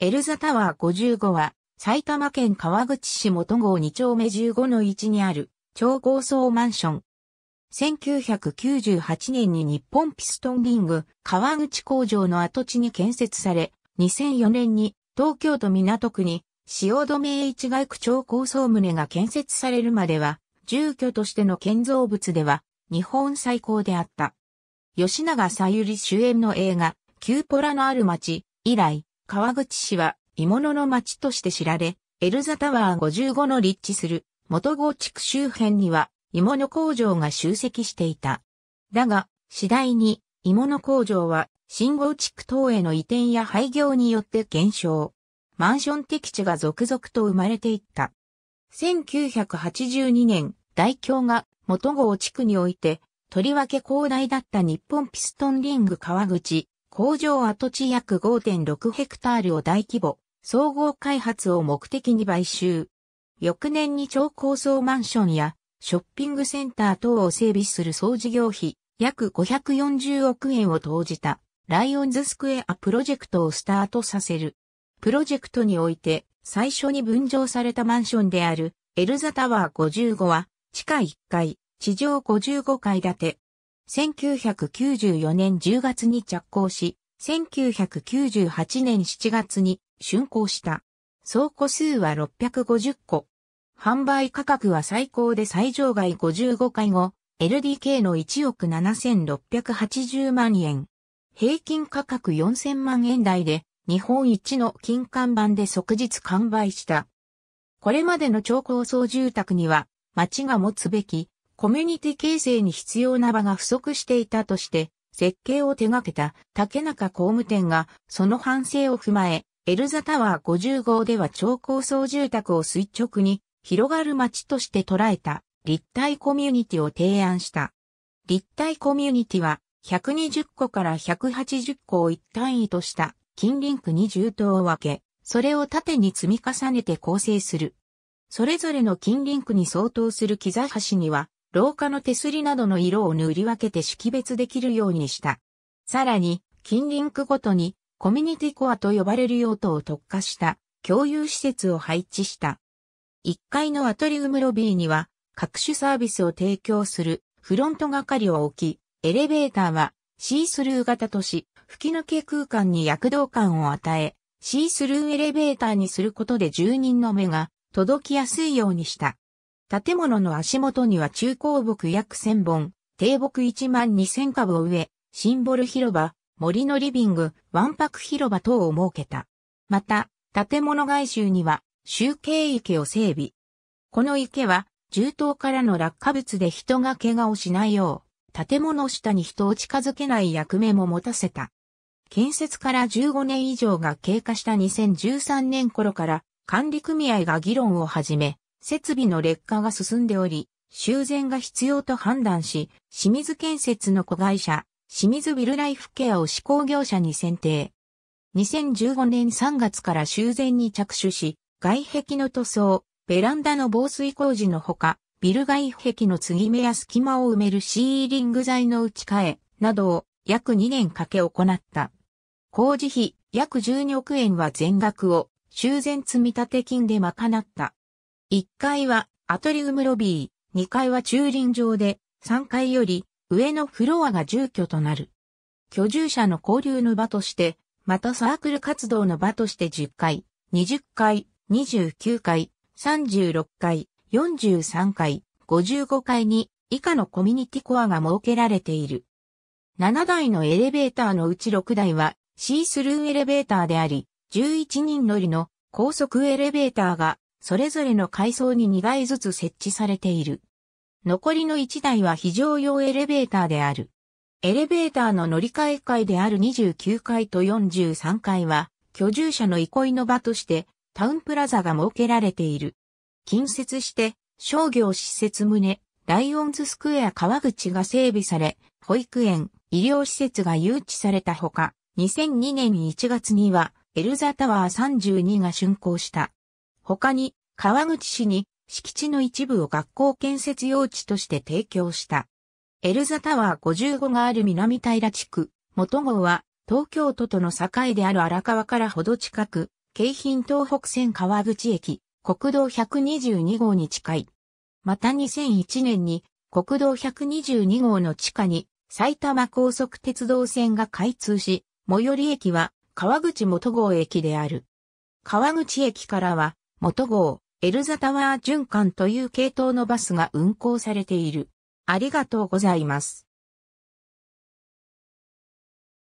エルザタワー55は、埼玉県川口市元郷2丁目15の1にある、超高層マンション。1998年に日本ピストンリング川口工場の跡地に建設され、2004年に東京都港区に塩め一街区超高層棟が建設されるまでは、住居としての建造物では日本最高であった。吉永さゆり主演の映画、キューポラのある街以来、川口市は鋳物の町として知られ、エルザタワー55の立地する元郷地区周辺には鋳物工場が集積していた。だが、次第に鋳物工場は新郷地区等への移転や廃業によって減少。マンション適地が続々と生まれていった。1982年、大京が元郷地区において、とりわけ広大だった日本ピストンリング川口、工場跡地約5.6ヘクタールを大規模、総合開発を目的に買収。翌年に超高層マンションやショッピングセンター等を整備する総事業費約540億円を投じたライオンズスクエアプロジェクトをスタートさせる。プロジェクトにおいて最初に分譲されたマンションであるエルザタワー55は地下1階、地上55階建て、1994年10月に着工し、1998年7月に竣工した。総個数は650個。販売価格は最高で最上階55回後、LDK の1億7680万円。平均価格4000万円台で、日本一の金看板で即日完売した。これまでの超高層住宅には、町が持つべきコミュニティ形成に必要な場が不足していたとして、設計を手掛けた竹中工務店が、その反省を踏まえ、エルザタワー50号では超高層住宅を垂直に広がる街として捉えた立体コミュニティを提案した。立体コミュニティは120個から180個を一単位とした近隣区に重棟を分け、それを縦に積み重ねて構成する。それぞれの近隣区に相当する木座橋には廊下の手すりなどの色を塗り分けて識別できるようにした。さらに、近隣区ごとにコミュニティコアと呼ばれる用途を特化した共有施設を配置した。1階のアトリウムロビーには各種サービスを提供するフロント係を置き、エレベーターはシースルー型とし、吹き抜け空間に躍動感を与え、シースルーエレベーターにすることで住人の目が届きやすいようにした。建物の足元には中高木約1000本、低木1万2000株を植え、シンボル広場、森のリビング、ワンパク広場等を設けた。また、建物外周には、集計池を整備。この池は、銃刀からの落下物で人が怪我をしないよう、建物下に人を近づけない役目も持たせた。建設から15年以上が経過した2013年頃から、管理組合が議論を始め、設備の劣化が進んでおり、修繕が必要と判断し、清水建設の子会社、清水ビルライフケアを施行業者に選定。2015年3月から修繕に着手し、外壁の塗装、ベランダの防水工事のほか、ビル外壁の継ぎ目や隙間を埋めるシーリング材の打ち替え、などを約2年かけ行った。工事費約12億円は全額を修繕積立金で賄った。1階はアトリウムロビー、2階は駐輪場で、3階より上のフロアが住居となる。居住者の交流の場として、またサークル活動の場として10階、20階、29階、36階、43階、55階に以下のコミュニティコアが設けられている。7台のエレベーターのうち6台はシースルーエレベーターであり、11人乗りの高速エレベーターがそれぞれの階層に2台ずつ設置されている。残りの1台は非常用エレベーターである。エレベーターの乗り換え階である29階と43階は、居住者の憩いの場として、タウンプラザが設けられている。近接して、商業施設棟、ライオンズスクエア川口が整備され、保育園、医療施設が誘致されたほか、2002年1月には、エルザタワー32が竣工した。他に、川口市に敷地の一部を学校建設用地として提供した。エルザタワー55がある南平地区、元号は東京都との境である荒川からほど近く、京浜東北線川口駅、国道122号に近い。また2001年に国道122号の地下に埼玉高速鉄道線が開通し、最寄り駅は川口元号駅である。川口駅からは元号、エルザタワー循環という系統のバスが運行されている。ありがとうございます。